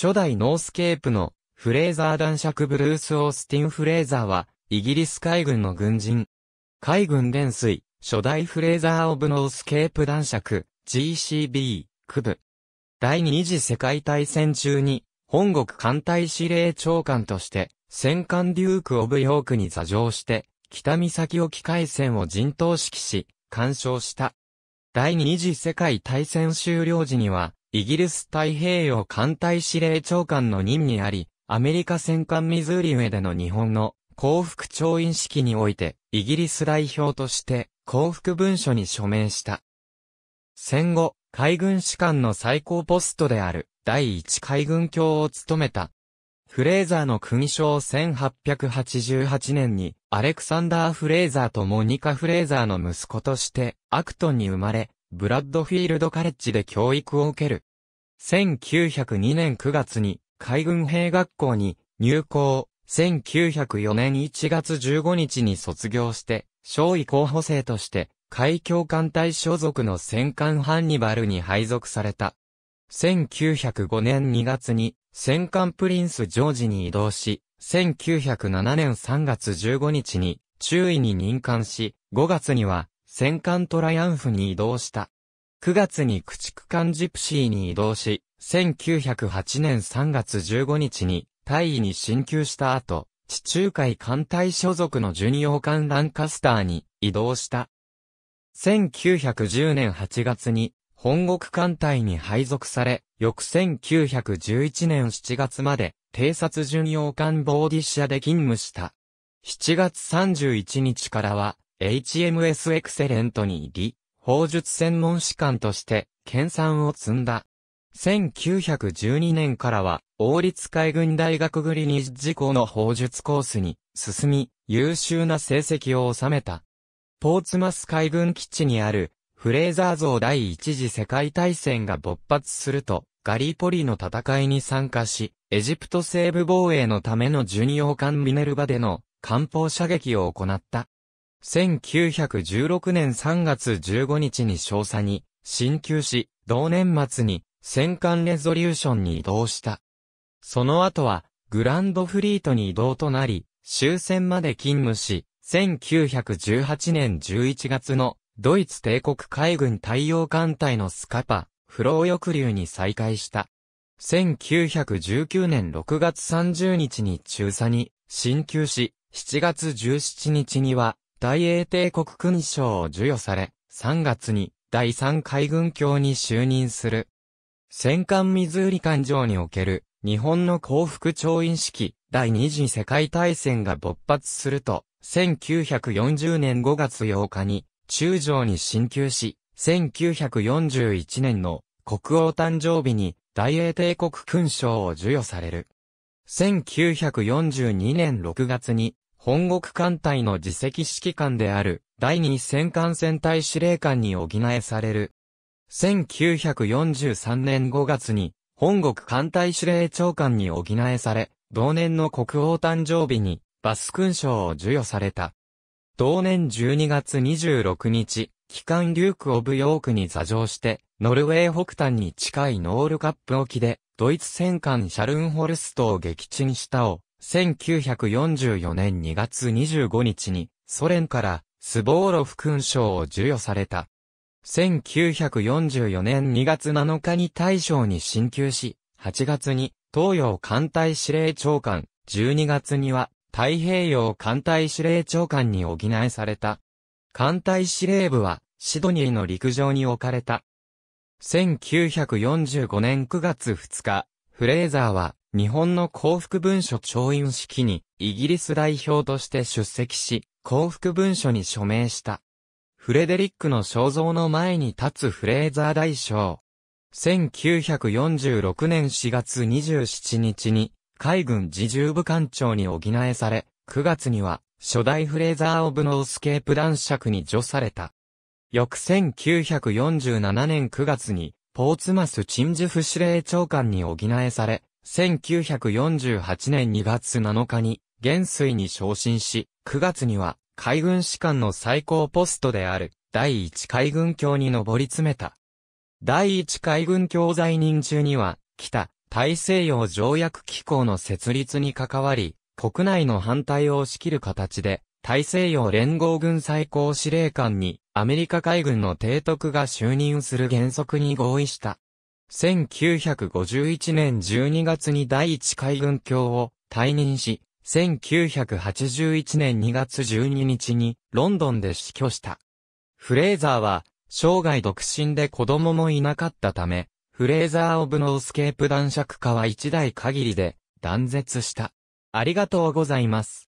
初代ノースケープのフレーザー男爵ブルース・オースティン・フレーザーは、イギリス海軍の軍人。海軍連水、初代フレーザー・オブ・ノースケープ男爵、GCB、区部。第二次世界大戦中に、本国艦隊司令長官として、戦艦デューク・オブ・ヨークに座上して、北岬沖海戦を陣頭指揮し、干渉した。第二次世界大戦終了時には、イギリス太平洋艦隊司令長官の任にあり、アメリカ戦艦ミズーリ上での日本の幸福調印式において、イギリス代表として幸福文書に署名した。戦後、海軍士官の最高ポストである第一海軍卿を務めた。フレーザーの勲章1888年に、アレクサンダー・フレーザーとモニカ・フレーザーの息子として、アクトンに生まれ、ブラッドフィールドカレッジで教育を受ける。1902年9月に海軍兵学校に入校、1904年1月15日に卒業して、少尉候補生として海峡艦隊所属の戦艦ハンニバルに配属された。1905年2月に戦艦プリンスジョージに移動し、1907年3月15日に中尉に任官し、5月には戦艦トライアンフに移動した。9月に駆逐艦ジプシーに移動し、1908年3月15日に、大尉に進級した後、地中海艦隊所属の巡洋艦ランカスターに移動した。1910年8月に、本国艦隊に配属され、翌1911年7月まで、偵察巡洋艦ボーディシアで勤務した。7月31日からは、HMS エクセレントに入り、法術専門士官として、研鑽を積んだ。1912年からは、王立海軍大学グリニッジ校の砲術コースに進み、優秀な成績を収めた。ポーツマス海軍基地にある、フレーザー像第一次世界大戦が勃発すると、ガリポリの戦いに参加し、エジプト西部防衛のための巡洋艦ミネルバでの艦砲射撃を行った。1916年3月15日に少佐に、進級し、同年末に、戦艦レゾリューションに移動した。その後は、グランドフリートに移動となり、終戦まで勤務し、1918年11月のドイツ帝国海軍太陽艦隊のスカパ、フロー抑留に再開した。1919年6月30日に中佐に進級し、7月17日には大英帝国勲章を授与され、3月に第3海軍卿に就任する。戦艦ミズーリ艦上における日本の幸福調印式第二次世界大戦が勃発すると、1940年5月8日に中将に進級し、1941年の国王誕生日に大英帝国勲章を授与される。1942年6月に本国艦隊の自責指揮官である、第二戦艦戦隊司令官に補えされる。1943年5月に、本国艦隊司令長官に補えされ、同年の国王誕生日に、バス勲章を授与された。同年12月26日、機関リューク・オブ・ヨークに座乗して、ノルウェー北端に近いノールカップ沖で、ドイツ戦艦シャルンホルストを撃沈したを、1944年2月25日に、ソ連から、スボーロフ勲章を授与された。1944年2月7日に大将に進級し、8月に東洋艦隊司令長官、12月には太平洋艦隊司令長官に補いされた。艦隊司令部はシドニーの陸上に置かれた。1945年9月2日、フレーザーは日本の幸福文書調印式にイギリス代表として出席し、幸福文書に署名した。フレデリックの肖像の前に立つフレーザー大将。1946年4月27日に海軍自重部艦長に補えされ、9月には初代フレーザー・オブ・ノースケープ男爵に除された。翌1947年9月にポーツマス陳述司令長官に補えされ、1948年2月7日に、元帥に昇進し、9月には、海軍士官の最高ポストである、第一海軍協に上り詰めた。第一海軍協在任中には、北、大西洋条約機構の設立に関わり、国内の反対を押し切る形で、大西洋連合軍最高司令官に、アメリカ海軍の提督が就任する原則に合意した。1951年12月に第一海軍卿を退任し、1981年2月12日にロンドンで死去した。フレーザーは生涯独身で子供もいなかったため、フレーザー・オブ・ノースケープ男爵化は一代限りで断絶した。ありがとうございます。